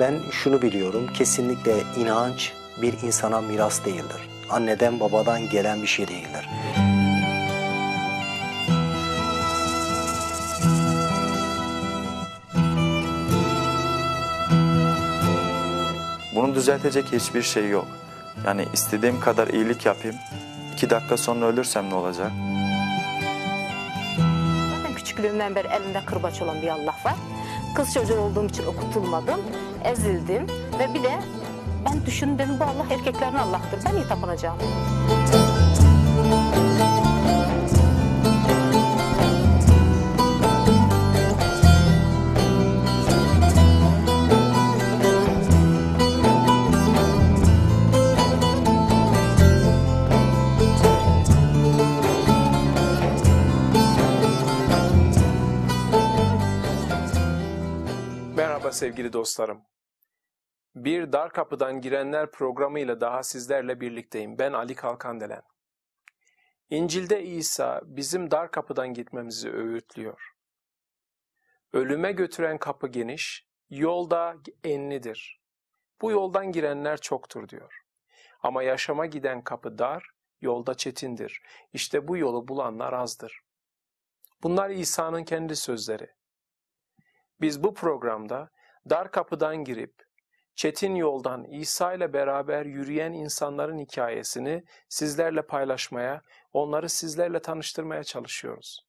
ben şunu biliyorum. Kesinlikle inanç bir insana miras değildir. Anneden babadan gelen bir şey değildir. Bunu düzeltecek hiçbir şey yok. Yani istediğim kadar iyilik yapayım. iki dakika sonra ölürsem ne olacak? Zaten küçüklüğümden beri elimde kırbaç olan bir Allah var. Kız çocuğu olduğum için okutulmadım ezildim ve bir de ben düşündüm bu Allah erkeklerin Allah'tır. Ben niye tapınacağım? sevgili dostlarım. Bir Dar Kapıdan Girenler programıyla daha sizlerle birlikteyim. Ben Ali Kalkandelen. İncil'de İsa bizim dar kapıdan gitmemizi öğütlüyor. Ölüme götüren kapı geniş, yolda enlidir. Bu yoldan girenler çoktur diyor. Ama yaşama giden kapı dar, yolda çetindir. İşte bu yolu bulanlar azdır. Bunlar İsa'nın kendi sözleri. Biz bu programda Dar kapıdan girip çetin yoldan İsa ile beraber yürüyen insanların hikayesini sizlerle paylaşmaya, onları sizlerle tanıştırmaya çalışıyoruz.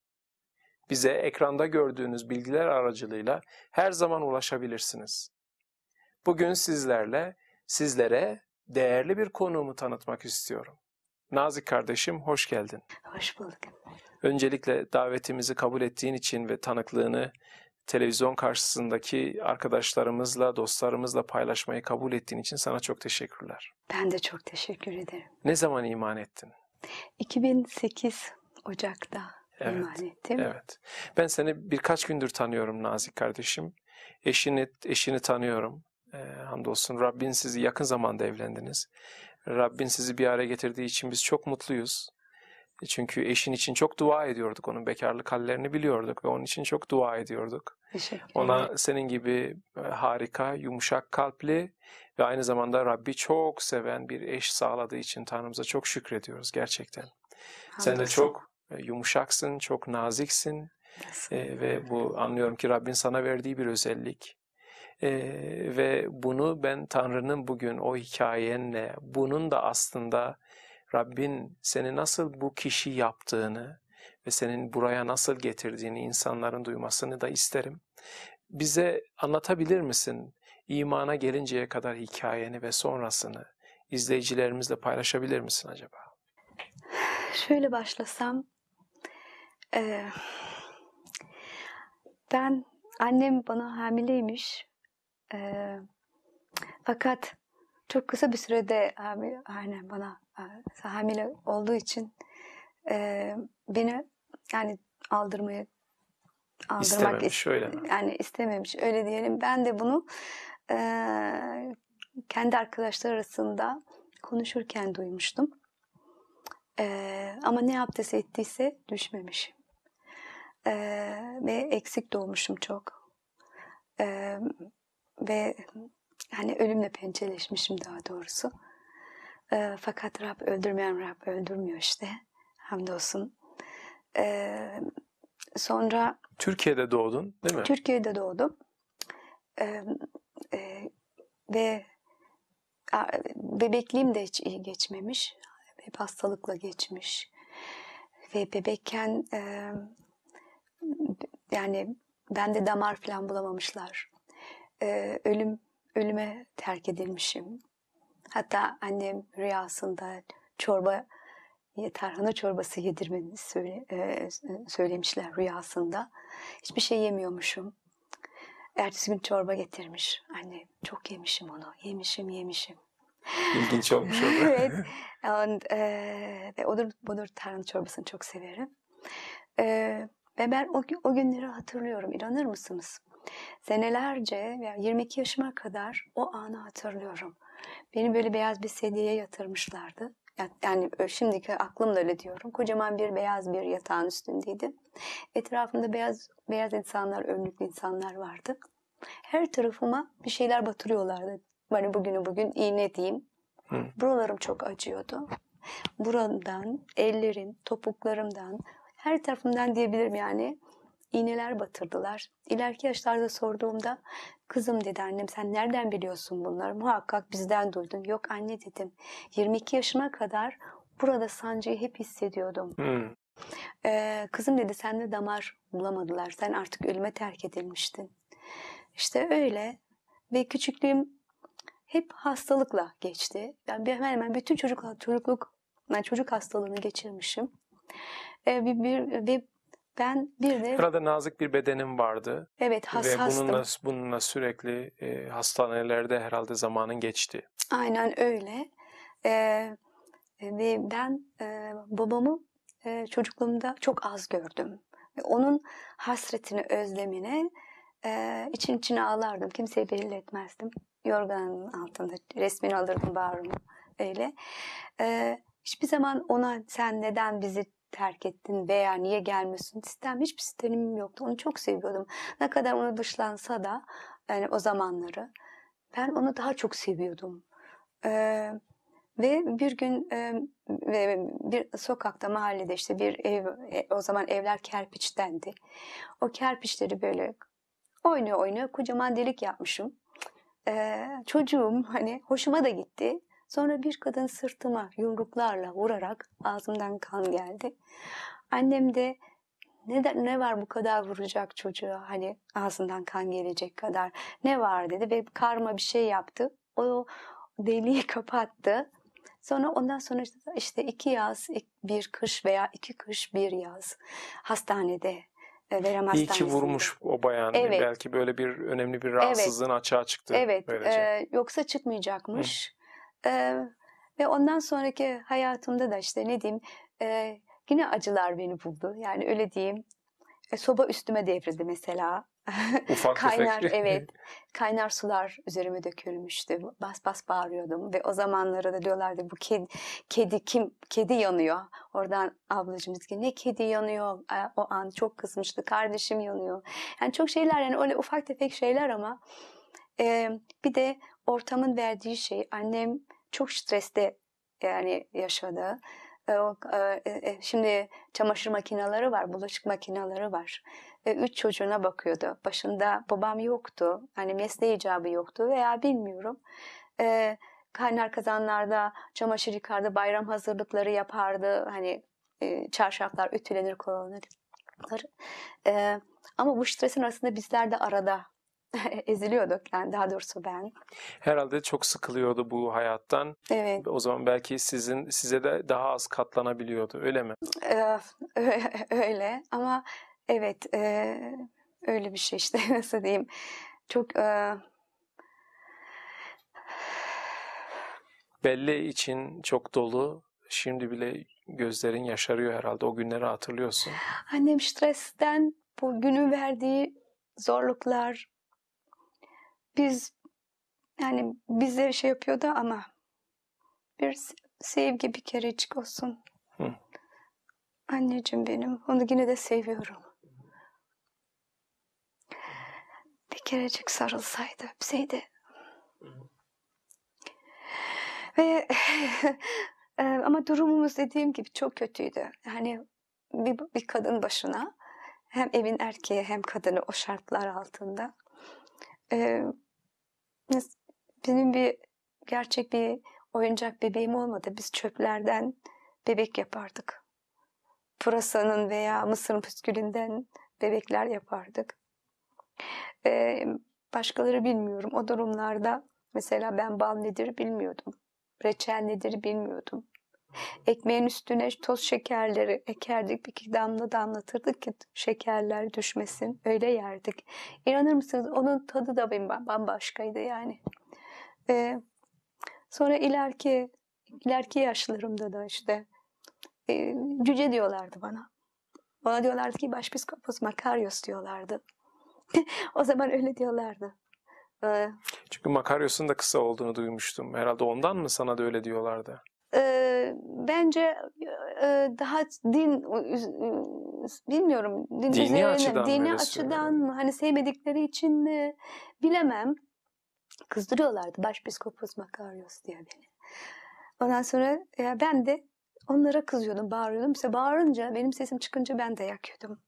Bize ekranda gördüğünüz bilgiler aracılığıyla her zaman ulaşabilirsiniz. Bugün sizlerle sizlere değerli bir konuğumu tanıtmak istiyorum. Nazik kardeşim hoş geldin. Hoş bulduk. Öncelikle davetimizi kabul ettiğin için ve tanıklığını televizyon karşısındaki arkadaşlarımızla, dostlarımızla paylaşmayı kabul ettiğin için sana çok teşekkürler. Ben de çok teşekkür ederim. Ne zaman iman ettin? 2008 Ocak'ta evet, iman ettim. Evet. Ben seni birkaç gündür tanıyorum Nazik kardeşim. Eşini eşini tanıyorum. E, hamdolsun Rabbin sizi yakın zamanda evlendiniz. Rabbin sizi bir araya getirdiği için biz çok mutluyuz. E, çünkü eşin için çok dua ediyorduk. Onun bekarlık hallerini biliyorduk ve onun için çok dua ediyorduk. Ona senin gibi e, harika, yumuşak kalpli ve aynı zamanda Rabbi çok seven bir eş sağladığı için Tanrımıza çok şükrediyoruz gerçekten. Hamdolsun. Sen de çok e, yumuşaksın, çok naziksin e, ve bu anlıyorum ki Rabbin sana verdiği bir özellik. E, ve bunu ben Tanrı'nın bugün o hikayenle, bunun da aslında Rabbin seni nasıl bu kişi yaptığını, ve senin buraya nasıl getirdiğini insanların duymasını da isterim. Bize anlatabilir misin imana gelinceye kadar hikayeni ve sonrasını izleyicilerimizle paylaşabilir misin acaba? Şöyle başlasam, e, ben annem bana hamileymiş, e, fakat çok kısa bir sürede annem bana hamile olduğu için e, beni yani aldırmaya aldırmak istememiş, öyle mi? yani istememiş öyle diyelim. Ben de bunu e, kendi arkadaşlar arasında konuşurken duymuştum. E, ama ne yaptıysa ettiyse düşmemiş. E, ve eksik doğmuşum çok. E, ve yani ölümle pençeleşmişim daha doğrusu. E, fakat Rab öldürmeyen Rab öldürmüyor işte. Hamdolsun e, sonra... Türkiye'de doğdun değil mi? Türkiye'de doğdum. E, e, ve bebekliğim de hiç iyi geçmemiş. Hep hastalıkla geçmiş. Ve bebekken e, yani bende damar falan bulamamışlar. E, ölüm ölüme terk edilmişim. Hatta annem rüyasında çorba e, tarhana çorbası yedirmeni söyle, e, söylemişler rüyasında. Hiçbir şey yemiyormuşum. Ertesi gün çorba getirmiş anne. Çok yemişim onu. Yemişim yemişim. İlginç olmuş evet. And, e, ve odur, odur tarhana çorbasını çok severim. E, ve ben o, o günleri hatırlıyorum. İnanır mısınız? Senelerce, yani 22 yaşıma kadar o anı hatırlıyorum. Beni böyle beyaz bir sedyeye yatırmışlardı yani şimdiki aklımla öyle diyorum. Kocaman bir beyaz bir yatağın üstündeydi. Etrafımda beyaz beyaz insanlar, önlüklü insanlar vardı. Her tarafıma bir şeyler batırıyorlardı. Hani bugünü bugün iğne diyeyim. Hı. Buralarım çok acıyordu. Buradan ellerim, topuklarımdan, her tarafımdan diyebilirim yani iğneler batırdılar. İleriki yaşlarda sorduğumda kızım dedi annem sen nereden biliyorsun bunları? Muhakkak bizden duydun. Yok anne dedim. 22 yaşına kadar burada sancıyı hep hissediyordum. Hmm. Ee, kızım dedi sen de damar bulamadılar. Sen artık ölüme terk edilmiştin. İşte öyle ve küçüklüğüm hep hastalıkla geçti. Yani hemen hemen bütün çocukluk çocukluk yani çocuk hastalığını geçirmişim. Ee, bir, bir, ve ben bir de... Burada nazik bir bedenim vardı. Evet hassastım. Ve bununla, bununla sürekli e, hastanelerde herhalde zamanın geçti. Aynen öyle. Ee, ve ben e, babamı e, çocukluğumda çok az gördüm. Ve onun hasretini, özlemine e, için içine ağlardım. Kimseyi belli etmezdim. Yorganın altında resmini alırdım bağrıma öyle. E, hiçbir zaman ona sen neden bizi terk ettin veya niye gelmiyorsun sistem hiçbir sistemim yoktu. Onu çok seviyordum. Ne kadar onu dışlansa da yani o zamanları ben onu daha çok seviyordum. Ee, ve bir gün e, bir sokakta mahallede işte bir ev e, o zaman evler kerpiçtendi. O kerpiçleri böyle oynuyor oynuyor kocaman delik yapmışım. Ee, çocuğum hani hoşuma da gitti. Sonra bir kadın sırtıma yumruklarla vurarak ağzımdan kan geldi. Annem de ne, de, ne var bu kadar vuracak çocuğa hani ağzından kan gelecek kadar ne var dedi ve karma bir şey yaptı. O deliği kapattı. Sonra ondan sonra işte iki yaz bir kış veya iki kış bir yaz hastanede e, Verem İyi ki vurmuş o bayan. Evet. Belki böyle bir önemli bir rahatsızlığın evet. açığa çıktı. Evet. Ee, yoksa çıkmayacakmış. Hı. E, ve ondan sonraki hayatımda da işte ne diyeyim e, yine acılar beni buldu. Yani öyle diyeyim. E, soba üstüme devrildi mesela. Ufak kaynar tefek. evet kaynar sular üzerime dökülmüştü. Bas bas bağırıyordum ve o zamanlara da diyorlardı bu kedi, kedi kim kedi yanıyor. Oradan ablacığımız ki ne kedi yanıyor o an çok kızmıştı kardeşim yanıyor. Yani çok şeyler yani öyle ufak tefek şeyler ama e, bir de ortamın verdiği şey annem çok streste yani yaşadı. E, e, şimdi çamaşır makineleri var, bulaşık makineleri var. Üç çocuğuna bakıyordu. Başında babam yoktu. Hani mesleği icabı yoktu veya bilmiyorum. Kaynar kazanlarda çamaşır yıkardı, bayram hazırlıkları yapardı. Hani çarşaflar ütülenir, kullanılır. Ama bu stresin arasında bizler de arada eziliyorduk yani daha doğrusu ben. Herhalde çok sıkılıyordu bu hayattan. Evet. O zaman belki sizin size de daha az katlanabiliyordu öyle mi? Ee, öyle ama evet e, öyle bir şey işte nasıl diyeyim. Çok e, belli için çok dolu. Şimdi bile gözlerin yaşarıyor herhalde. O günleri hatırlıyorsun. Annem stresten bu günü verdiği zorluklar, biz yani bize şey yapıyordu ama bir sevgi bir kerecik olsun. Hı. Anneciğim benim. Onu yine de seviyorum. Bir kerecik sarılsaydı, öpseydi. Hı. Ve e, ama durumumuz dediğim gibi çok kötüydü. Yani bir, bir kadın başına hem evin erkeği hem kadını o şartlar altında. Ee, benim bir gerçek bir oyuncak bebeğim olmadı. Biz çöplerden bebek yapardık. Pırasanın veya mısır püskülünden bebekler yapardık. Ee, başkaları bilmiyorum. O durumlarda mesela ben bal nedir bilmiyordum. Reçel nedir bilmiyordum. Ekmeğin üstüne toz şekerleri ekerdik. Bir iki damla damlatırdık ki şekerler düşmesin. Öyle yerdik. İnanır mısınız? Onun tadı da benim bambaşkaydı yani. Ee, sonra ileriki ileriki yaşlarımda da işte e, cüce diyorlardı bana. Bana diyorlardı ki başpiskopos Makaryos diyorlardı. o zaman öyle diyorlardı. Ee, Çünkü Makaryos'un da kısa olduğunu duymuştum. Herhalde ondan mı sana da öyle diyorlardı? e, bence e, daha din bilmiyorum din dini üzerine, açıdan dini açıdan mı hani sevmedikleri için mi bilemem kızdırıyorlardı başpiskopos Makarios diye beni. Ondan sonra ya ben de onlara kızıyordum, bağırıyordum. İşte bağırınca, benim sesim çıkınca ben de yakıyordum.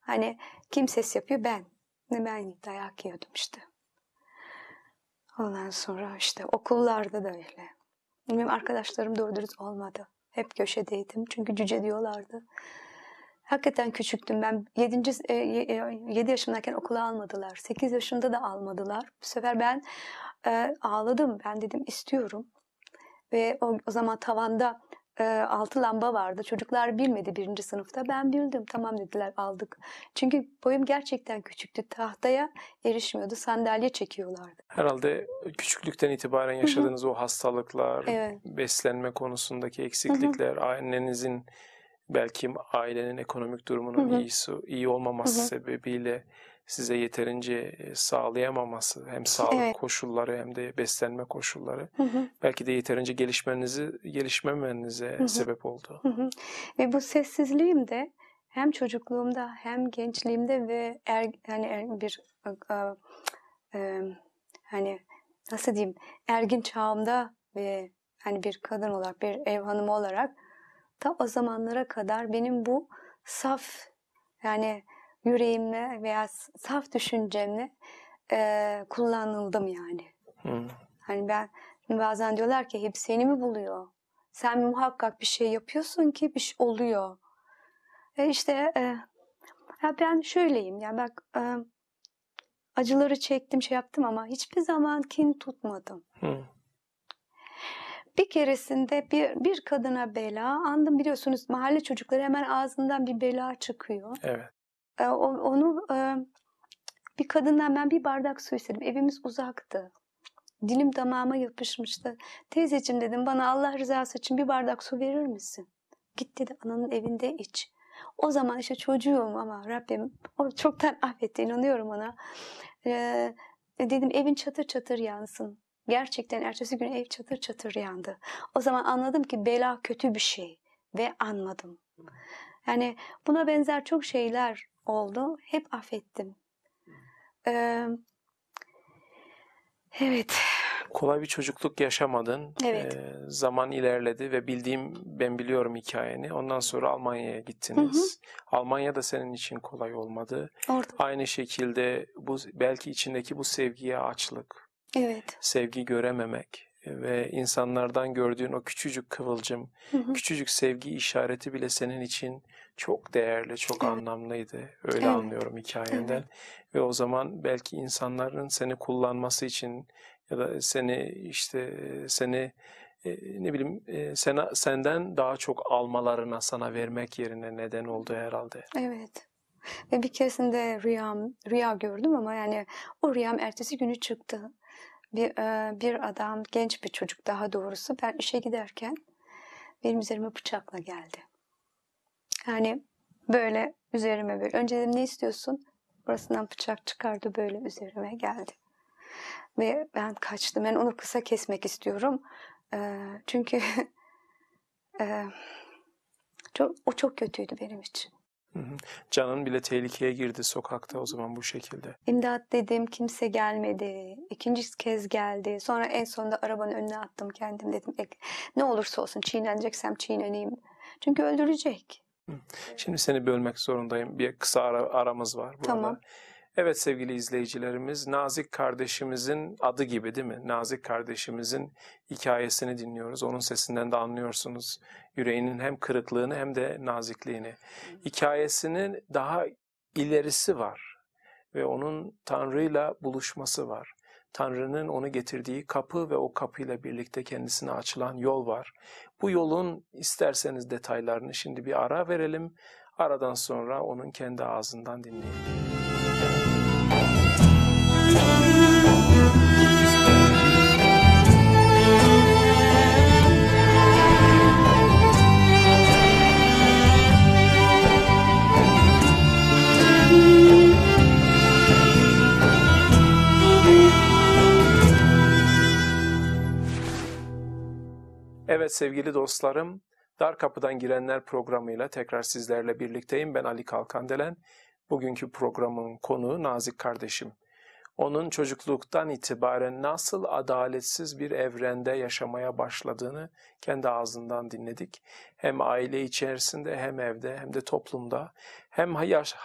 Hani kim ses yapıyor? Ben. Ne ben dayak yiyordum işte. Ondan sonra işte okullarda da öyle. Benim arkadaşlarım doğru dürüst olmadı. Hep köşedeydim çünkü cüce diyorlardı. Hakikaten küçüktüm ben. 7. 7 yaşındayken okula almadılar. 8 yaşında da almadılar. Bu sefer ben e, ağladım. Ben dedim istiyorum. Ve o, o zaman tavanda e, altı lamba vardı. Çocuklar bilmedi birinci sınıfta. Ben bildim. Tamam dediler aldık. Çünkü boyum gerçekten küçüktü. Tahtaya erişmiyordu. Sandalye çekiyorlardı. Herhalde küçüklükten itibaren yaşadığınız o hastalıklar, evet. beslenme konusundaki eksiklikler, annenizin belki ailenin ekonomik durumunun iyisi iyi olmaması sebebiyle size yeterince e, sağlayamaması hem sağlık evet. koşulları hem de beslenme koşulları hı hı. belki de yeterince gelişmenizi gelişmemenize hı hı. sebep oldu. Ve bu sessizliğim de hem çocukluğumda hem gençliğimde ve er, yani er, bir e, e, hani nasıl diyeyim ergin çağımda ve hani bir kadın olarak bir ev hanımı olarak ta o zamanlara kadar benim bu saf yani yüreğimle veya saf düşüncemle e, kullanıldım yani. Hmm. Hani ben hani bazen diyorlar ki hep seni mi buluyor? Sen muhakkak bir şey yapıyorsun ki bir şey oluyor. E işte e, ya ben şöyleyim ya bak e, acıları çektim şey yaptım ama hiçbir zaman kin tutmadım. Hmm. Bir keresinde bir, bir kadına bela andım biliyorsunuz mahalle çocukları hemen ağzından bir bela çıkıyor. Evet. E, onu e, bir kadından ben bir bardak su istedim. Evimiz uzaktı. Dilim damağıma yapışmıştı. Teyzeciğim dedim bana Allah rızası için bir bardak su verir misin? Git dedi ananın evinde iç. O zaman işte çocuğum ama Rabbim o çoktan affetti inanıyorum ona. Ee, dedim evin çatır çatır yansın. Gerçekten ertesi gün ev çatır çatır yandı. O zaman anladım ki bela kötü bir şey ve anmadım. Yani buna benzer çok şeyler oldu. Hep affettim. Ee, evet. Kolay bir çocukluk yaşamadın. Evet. Ee, zaman ilerledi ve bildiğim, ben biliyorum hikayeni. Ondan sonra Almanya'ya gittiniz. Hı hı. Almanya da senin için kolay olmadı. Orada. Aynı şekilde bu belki içindeki bu sevgiye açlık. Evet. Sevgi görememek, ve insanlardan gördüğün o küçücük kıvılcım, hı hı. küçücük sevgi işareti bile senin için çok değerli, çok evet. anlamlıydı. Öyle evet. anlıyorum hikayenden. Evet. Ve o zaman belki insanların seni kullanması için ya da seni işte seni e, ne bileyim e, senden daha çok almalarına sana vermek yerine neden oldu herhalde. Evet. Ve bir keresinde rüyam rüya gördüm ama yani o rüyam ertesi günü çıktı. Bir e, bir adam, genç bir çocuk daha doğrusu ben işe giderken benim üzerime bıçakla geldi. Yani böyle üzerime böyle. Önce dedim ne istiyorsun? Burasından bıçak çıkardı böyle üzerime geldi. Ve ben kaçtım. Ben onu kısa kesmek istiyorum. Ee, çünkü e, çok, o çok kötüydü benim için. Canın bile tehlikeye girdi sokakta o zaman bu şekilde. İmdat dedim kimse gelmedi. İkinci kez geldi. Sonra en sonunda arabanın önüne attım kendim dedim. E, ne olursa olsun çiğneneceksem çiğneneyim. Çünkü öldürecek. Şimdi seni bölmek zorundayım. Bir kısa ara, aramız var burada. Tamam. Evet sevgili izleyicilerimiz, Nazik kardeşimizin adı gibi değil mi? Nazik kardeşimizin hikayesini dinliyoruz. Onun sesinden de anlıyorsunuz yüreğinin hem kırıklığını hem de nazikliğini. Hikayesinin daha ilerisi var ve onun Tanrı'yla buluşması var. Tanrı'nın onu getirdiği kapı ve o kapıyla birlikte kendisine açılan yol var. Bu yolun isterseniz detaylarını şimdi bir ara verelim. Aradan sonra onun kendi ağzından dinleyelim. Evet sevgili dostlarım, Dar Kapıdan Girenler programıyla tekrar sizlerle birlikteyim. Ben Ali Kalkandelen. Bugünkü programın konuğu Nazik kardeşim. Onun çocukluktan itibaren nasıl adaletsiz bir evrende yaşamaya başladığını kendi ağzından dinledik. Hem aile içerisinde hem evde hem de toplumda hem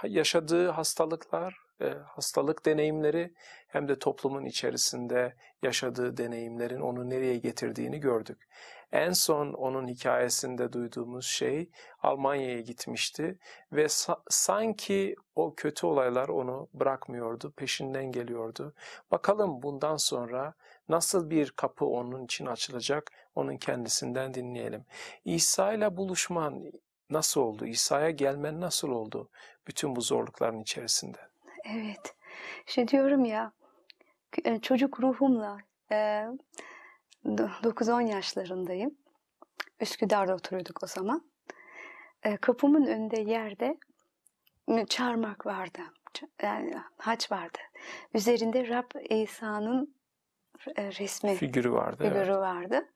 yaşadığı hastalıklar, e, hastalık deneyimleri hem de toplumun içerisinde yaşadığı deneyimlerin onu nereye getirdiğini gördük. En son onun hikayesinde duyduğumuz şey Almanya'ya gitmişti ve sa- sanki o kötü olaylar onu bırakmıyordu, peşinden geliyordu. Bakalım bundan sonra nasıl bir kapı onun için açılacak? Onun kendisinden dinleyelim. İsa ile buluşman nasıl oldu? İsa'ya gelmen nasıl oldu bütün bu zorlukların içerisinde? Evet. şey diyorum ya çocuk ruhumla e, 9-10 yaşlarındayım. Üsküdar'da oturuyorduk o zaman. Ee, kapımın önünde yerde çarmak vardı. Yani haç vardı. Üzerinde Rab İsa'nın e, resmi figürü vardı. Figürü evet. vardı.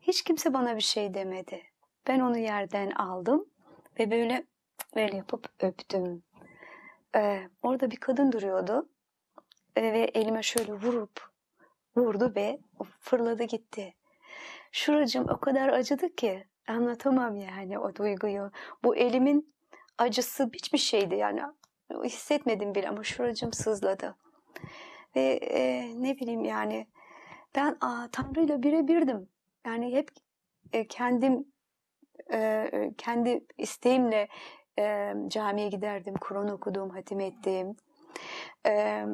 Hiç kimse bana bir şey demedi. Ben onu yerden aldım ve böyle böyle yapıp öptüm. Ee, orada bir kadın duruyordu ee, ve elime şöyle vurup vurdu ve fırladı gitti. Şuracım o kadar acıdı ki anlatamam yani o duyguyu. Bu elimin acısı hiçbir şeydi yani hissetmedim bile ama şuracım sızladı. Ve e, ne bileyim yani ben aa, Tanrı'yla birebirdim. Yani hep e, kendim e, e, kendi isteğimle e, camiye giderdim, Kur'an okudum, hatim ettim. E,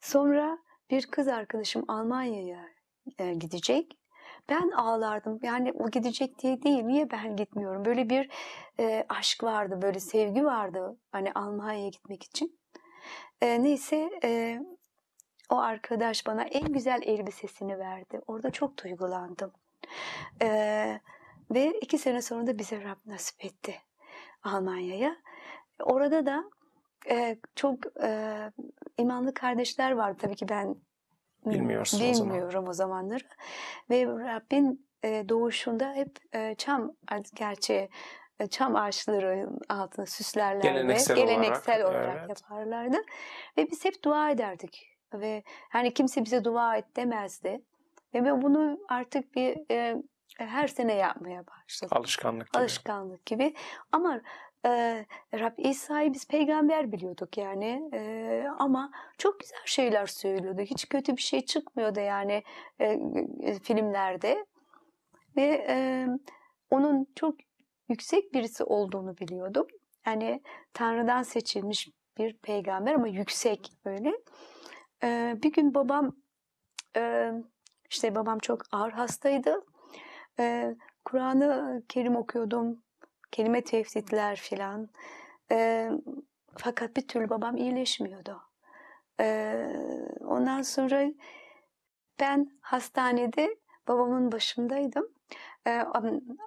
sonra bir kız arkadaşım Almanya'ya e, gidecek. Ben ağlardım. Yani o gidecek diye değil. Niye ben gitmiyorum? Böyle bir e, aşk vardı, böyle sevgi vardı. Hani Almanya'ya gitmek için. E, neyse e, o arkadaş bana en güzel elbisesini verdi. Orada çok duygulandım. E, ve iki sene sonra da bize Rab nasip etti Almanya'ya. Orada da e, çok e, imanlı kardeşler vardı tabii ki ben Bilmiyorsun bilmiyorum o, zaman. o zamanları. Ve Rabbin e, doğuşunda hep e, çam gerçi e, çam ağaçlarının altına süslerlerdi. Geleneksel, geleneksel olarak, olarak evet. yaparlardı. Ve biz hep dua ederdik. Ve hani kimse bize dua et demezdi. Ve bunu artık bir e, her sene yapmaya başladık. Alışkanlık gibi. Alışkanlık gibi. Ama e, Rab İsa'yı biz peygamber biliyorduk yani e, ama çok güzel şeyler söylüyordu. Hiç kötü bir şey çıkmıyordu yani e, filmlerde ve e, onun çok yüksek birisi olduğunu biliyordum. Yani Tanrı'dan seçilmiş bir peygamber ama yüksek öyle E, bir gün babam e, işte babam çok ağır hastaydı. E, kuran Kerim okuyordum kelime tevhidler filan. E, fakat bir türlü babam iyileşmiyordu. E, ondan sonra ben hastanede babamın başındaydım. E,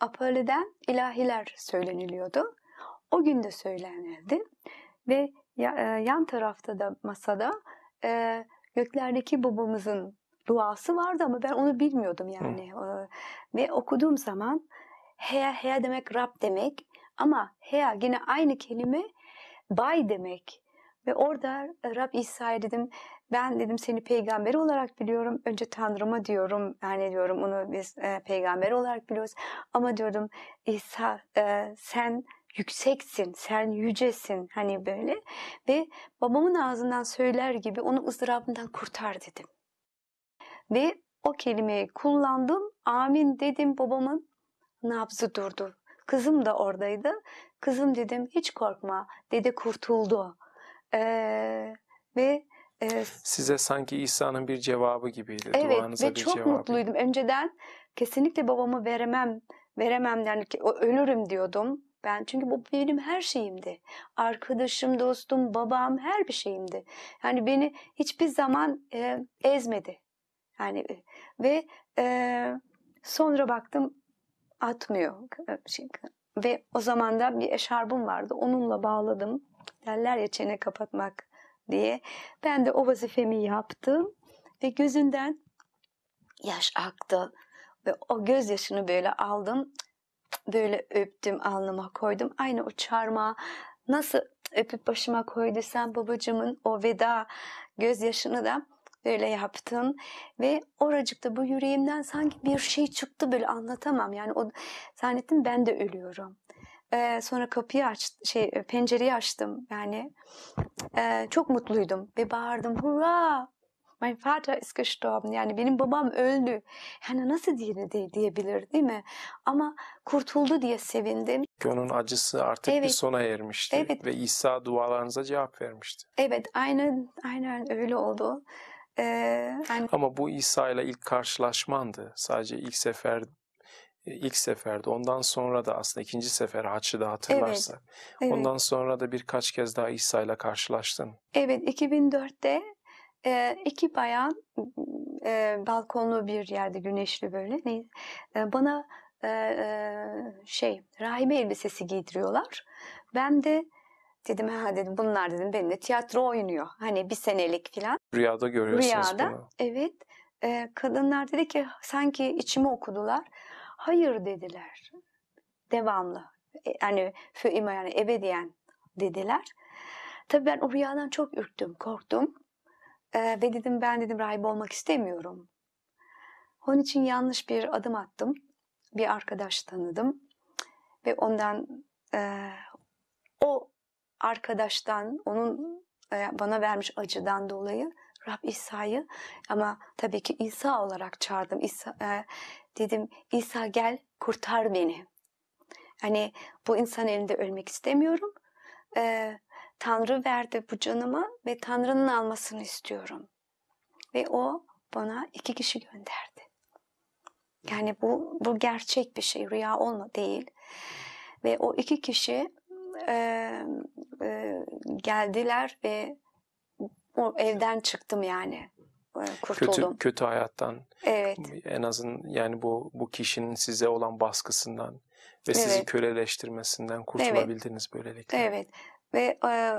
Apale'den ilahiler söyleniliyordu. O gün de söylenildi ve yan tarafta da masada e, göklerdeki babamızın duası vardı ama ben onu bilmiyordum yani. Hı. Ve okuduğum zaman Hea, hea demek Rab demek. Ama hea yine aynı kelime bay demek. Ve orada e, Rab İsa'ya dedim ben dedim seni peygamber olarak biliyorum. Önce Tanrı'ma diyorum. Yani diyorum onu biz e, peygamber olarak biliyoruz. Ama diyordum İsa e, sen yükseksin, sen yücesin hani böyle. Ve babamın ağzından söyler gibi onu ızdırabından kurtar dedim. Ve o kelimeyi kullandım. Amin dedim babamın nabzı durdu. Kızım da oradaydı. Kızım dedim hiç korkma. Dede kurtuldu. Ee, ve e, Size sanki İsa'nın bir cevabı gibiydi. Evet Duanıza ve bir çok cevabı. mutluydum. Önceden kesinlikle babamı veremem, veremem yani ölürüm diyordum. Ben çünkü bu benim her şeyimdi. Arkadaşım, dostum, babam her bir şeyimdi. Yani beni hiçbir zaman e, ezmedi. Yani ve e, sonra baktım atmıyor. E, ve o zaman da bir eşarbım vardı. Onunla bağladım. Derler ya çene kapatmak diye. Ben de o vazifemi yaptım. Ve gözünden yaş aktı. Ve o gözyaşını böyle aldım. Böyle öptüm, alnıma koydum. Aynı o çarmıha nasıl öpüp başıma koyduysam babacığımın o veda gözyaşını da parmaklarıyla yaptın ve oracıkta bu yüreğimden sanki bir şey çıktı böyle anlatamam. Yani o zannettim ben de ölüyorum. Ee, sonra kapıyı aç, şey e, pencereyi açtım yani ee, çok mutluydum ve bağırdım hurra Mein Vater ist gestorben. Yani benim babam öldü. Yani nasıl diye, diye, diyebilir değil mi? Ama kurtuldu diye sevindim. Gönlün acısı artık evet. bir sona ermişti. Evet. Ve İsa dualarınıza cevap vermişti. Evet aynen, aynen öyle oldu. E, Ama bu İsa ile ilk karşılaşmandı. Sadece ilk sefer e, ilk seferde ondan sonra da aslında ikinci sefer Haçlı'da hatırlarsak. Evet, evet. Ondan sonra da birkaç kez daha İsa ile karşılaştın. Evet 2004'te e, iki bayan e, balkonlu bir yerde güneşli böyle e, bana e, e şey rahibe elbisesi giydiriyorlar. Ben de Dedim ha dedim bunlar dedim benimle tiyatro oynuyor. Hani bir senelik falan. Rüyada görüyorsunuz Rüyada, bunu. evet. E, kadınlar dedi ki sanki içimi okudular. Hayır dediler. Devamlı. Yani e, füima yani ebediyen dediler. Tabii ben o rüyadan çok ürktüm, korktum. E, ve dedim ben dedim rahip olmak istemiyorum. Onun için yanlış bir adım attım. Bir arkadaş tanıdım ve ondan e, o arkadaştan, onun e, bana vermiş acıdan dolayı Rab İsa'yı ama tabii ki İsa olarak çağırdım. İsa, e, dedim İsa gel kurtar beni. Hani bu insan elinde ölmek istemiyorum. E, Tanrı verdi bu canıma ve Tanrı'nın almasını istiyorum. Ve o bana iki kişi gönderdi. Yani bu, bu gerçek bir şey, rüya olma değil. Ve o iki kişi e, e, geldiler ve o evden çıktım yani kurtuldum. Kötü, kötü hayattan. Evet. En azın yani bu bu kişinin size olan baskısından ve evet. sizi köleleştirmesinden kurtulabildiniz evet. böylelikle. Evet. Ve e,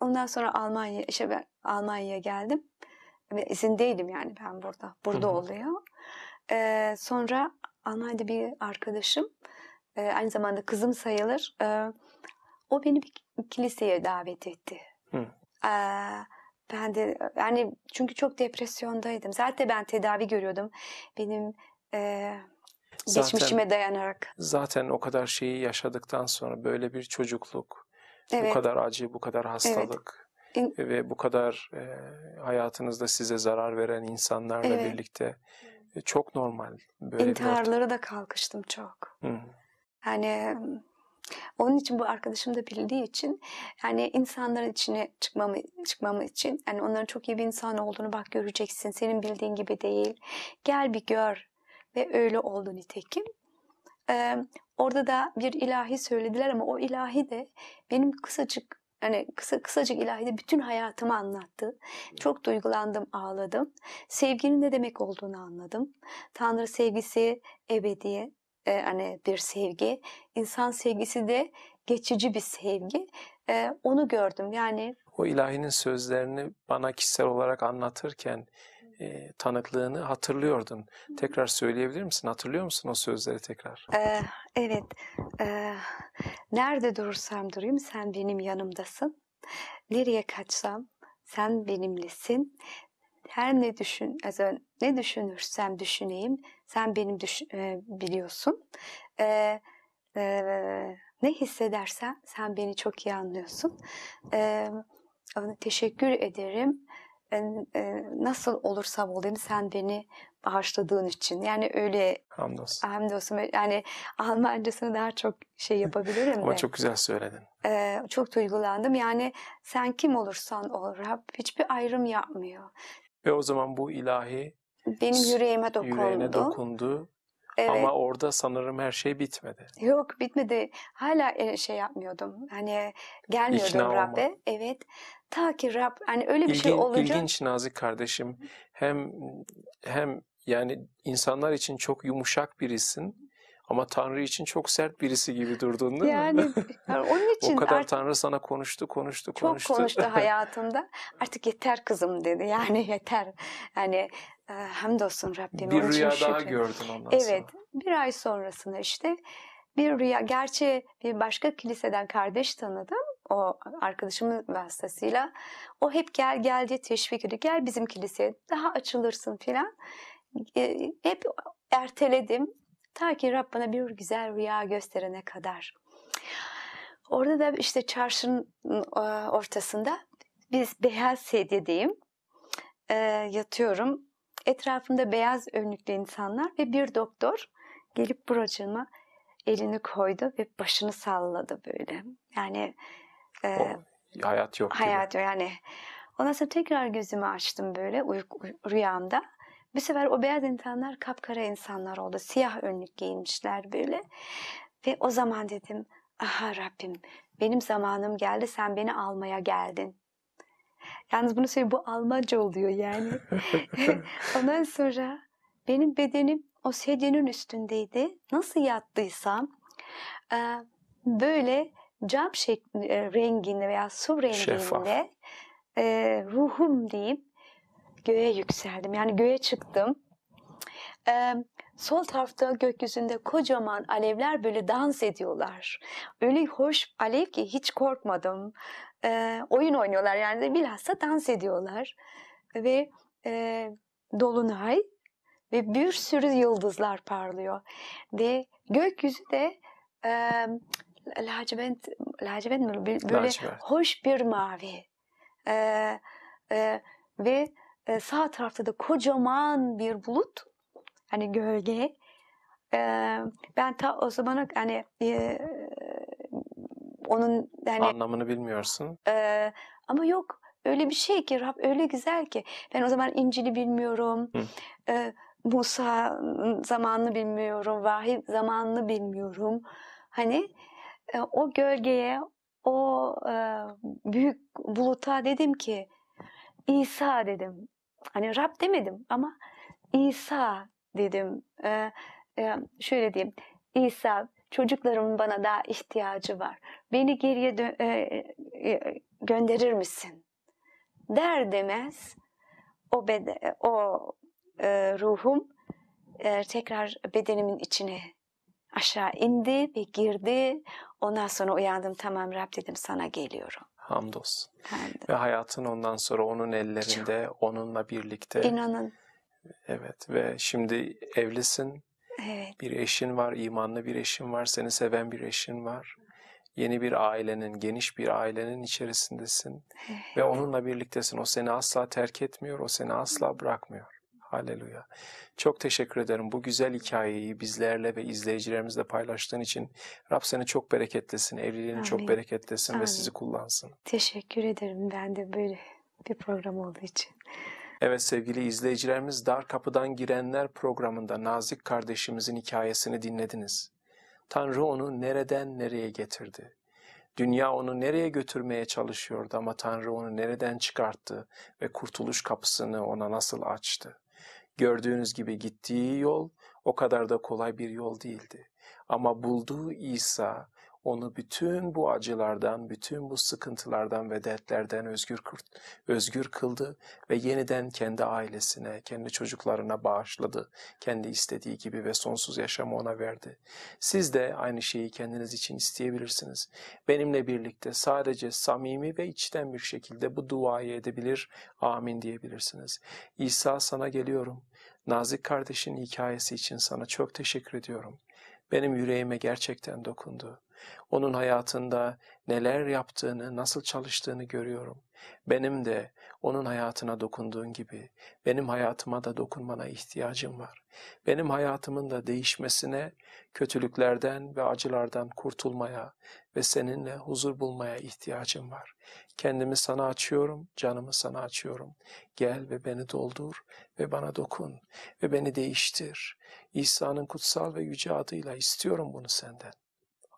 ondan sonra Almanya işte ben Almanya'ya geldim. Ve izindeydim yani ben burada. Burada Hı-hı. oluyor. E, sonra Almanya'da bir arkadaşım e, aynı zamanda kızım sayılır. E, o beni bir kiliseye davet etti. Hı. Ee, ben de yani çünkü çok depresyondaydım. Zaten ben tedavi görüyordum. Benim e, zaten, geçmişime dayanarak. Zaten o kadar şeyi yaşadıktan sonra böyle bir çocukluk, evet. bu kadar acı, bu kadar hastalık evet. ve bu kadar e, hayatınızda size zarar veren insanlarla evet. birlikte e, çok normal böyle İntiharları da kalkıştım çok. Hı. Yani onun için bu arkadaşım da bildiği için yani insanların içine çıkmamı, çıkmamı için yani onların çok iyi bir insan olduğunu bak göreceksin. Senin bildiğin gibi değil. Gel bir gör ve öyle oldu nitekim. Ee, orada da bir ilahi söylediler ama o ilahi de benim kısacık yani kısa, kısacık de bütün hayatımı anlattı. Çok duygulandım, ağladım. Sevginin ne demek olduğunu anladım. Tanrı sevgisi ebediye e, hani bir sevgi. İnsan sevgisi de geçici bir sevgi. E, onu gördüm yani. O ilahinin sözlerini bana kişisel olarak anlatırken e, tanıklığını hatırlıyordun. Tekrar söyleyebilir misin? Hatırlıyor musun o sözleri tekrar? Ee, evet. Ee, nerede durursam durayım sen benim yanımdasın. Nereye kaçsam sen benimlesin her ne düşün, yani e, ne düşünürsem düşüneyim, sen benim düşün, e, biliyorsun. E, e, ne hissedersen sen beni çok iyi anlıyorsun. E, teşekkür ederim. E, e, nasıl olursam olayım sen beni bağışladığın için. Yani öyle hamdolsun. Hamdolsun. Yani Almancasını daha çok şey yapabilirim Ama de. çok güzel söyledin. Ee, çok duygulandım. Yani sen kim olursan ol Rab hiçbir ayrım yapmıyor. Ve o zaman bu ilahi benim yüreğime dokundu. Yüreğine dokundu. Evet. Ama orada sanırım her şey bitmedi. Yok bitmedi. Hala e, şey yapmıyordum. Hani gelmiyordum İkna Rab'be. Olma. Evet. Ta ki Rab hani öyle bir şey İlgin, şey olacak. İlginç Nazik kardeşim. Hem hem yani insanlar için çok yumuşak birisin. Ama Tanrı için çok sert birisi gibi durdun değil yani, mi? Yani onun için. o kadar Tanrı sana konuştu, konuştu, çok konuştu. Çok konuştu hayatımda. Artık yeter kızım dedi. Yani yeter. Yani hem hamdolsun Rabbim. Bir rüya şükür. daha gördün ondan evet, sonra. Bir ay sonrasında işte bir rüya. Gerçi bir başka kiliseden kardeş tanıdım. O arkadaşımın vasıtasıyla. O hep gel gel diye teşvik ediyor. Gel bizim kiliseye daha açılırsın filan. E, hep erteledim Ta ki Rab bana bir güzel rüya gösterene kadar. Orada da işte çarşının ıı, ortasında biz beyaz sedyedeyim. E, yatıyorum. Etrafımda beyaz önlüklü insanlar ve bir doktor gelip buracığıma elini koydu ve başını salladı böyle. Yani e, o, hayat yok. Hayat yok yani. Ondan sonra tekrar gözümü açtım böyle uy- rüyamda bu sefer o beyaz insanlar kapkara insanlar oldu. Siyah önlük giymişler böyle. Ve o zaman dedim, aha Rabbim benim zamanım geldi sen beni almaya geldin. Yalnız bunu söyleyeyim bu Almanca oluyor yani. Ondan sonra benim bedenim o sedyenin üstündeydi. Nasıl yattıysam böyle cam şekli, renginde veya su renginde Şeffaf. ruhum diyeyim göğe yükseldim. Yani göğe çıktım. Ee, sol tarafta gökyüzünde kocaman alevler böyle dans ediyorlar. Öyle hoş alev ki hiç korkmadım. Ee, oyun oynuyorlar yani bilhassa dans ediyorlar. Ve e, dolunay ve bir sürü yıldızlar parlıyor. Ve gökyüzü de e, lacivert, lacivert mi? Böyle lacivert. hoş bir mavi. Ee, e, ve ee, sağ tarafta da kocaman bir bulut hani gölge ee, ben ta o zamana hani e, onun yani anlamını bilmiyorsun ee, ama yok öyle bir şey ki Rab öyle güzel ki ben o zaman İncil'i bilmiyorum Hı. Musa zamanını bilmiyorum vahiy zamanını bilmiyorum hani e, o gölgeye o e, büyük buluta dedim ki İsa dedim Hani Rab demedim ama İsa dedim. Ee, e, şöyle diyeyim. İsa çocuklarımın bana daha ihtiyacı var. Beni geriye dö- e, e- gönderir misin? Der demez o bede- o e- ruhum e- tekrar bedenimin içine aşağı indi ve girdi. Ondan sonra uyandım tamam Rab dedim sana geliyorum. Hamdolsun. Hamdolsun. Ve hayatın ondan sonra onun ellerinde, Çok. onunla birlikte. İnanın. Evet ve şimdi evlisin. Evet. Bir eşin var, imanlı bir eşin var, seni seven bir eşin var. Yeni bir ailenin, geniş bir ailenin içerisindesin. Evet. Ve onunla birliktesin. O seni asla terk etmiyor, o seni asla bırakmıyor. Haleluya. Çok teşekkür ederim bu güzel hikayeyi bizlerle ve izleyicilerimizle paylaştığın için. Rab seni çok bereketlesin, evliliğini Amin. çok bereketlesin Amin. ve sizi kullansın. Teşekkür ederim ben de böyle bir program olduğu için. Evet sevgili izleyicilerimiz Dar Kapıdan Girenler programında Nazik kardeşimizin hikayesini dinlediniz. Tanrı onu nereden nereye getirdi? Dünya onu nereye götürmeye çalışıyordu ama Tanrı onu nereden çıkarttı ve kurtuluş kapısını ona nasıl açtı? Gördüğünüz gibi gittiği yol o kadar da kolay bir yol değildi. Ama bulduğu İsa onu bütün bu acılardan, bütün bu sıkıntılardan ve dertlerden özgür, özgür kıldı ve yeniden kendi ailesine, kendi çocuklarına bağışladı. Kendi istediği gibi ve sonsuz yaşamı ona verdi. Siz de aynı şeyi kendiniz için isteyebilirsiniz. Benimle birlikte sadece samimi ve içten bir şekilde bu duayı edebilir, amin diyebilirsiniz. İsa sana geliyorum. Nazik kardeşin hikayesi için sana çok teşekkür ediyorum. Benim yüreğime gerçekten dokundu onun hayatında neler yaptığını, nasıl çalıştığını görüyorum. Benim de onun hayatına dokunduğun gibi benim hayatıma da dokunmana ihtiyacım var. Benim hayatımın da değişmesine, kötülüklerden ve acılardan kurtulmaya ve seninle huzur bulmaya ihtiyacım var. Kendimi sana açıyorum, canımı sana açıyorum. Gel ve beni doldur ve bana dokun ve beni değiştir. İsa'nın kutsal ve yüce adıyla istiyorum bunu senden.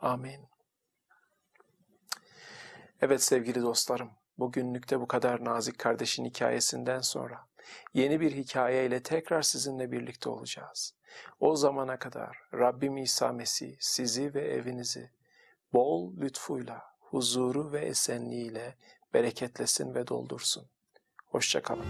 Amin. Evet sevgili dostlarım, bugünlükte bu kadar nazik kardeşin hikayesinden sonra yeni bir hikayeyle tekrar sizinle birlikte olacağız. O zamana kadar Rabbim İsa Mesih sizi ve evinizi bol lütfuyla, huzuru ve esenliğiyle bereketlesin ve doldursun. Hoşçakalın.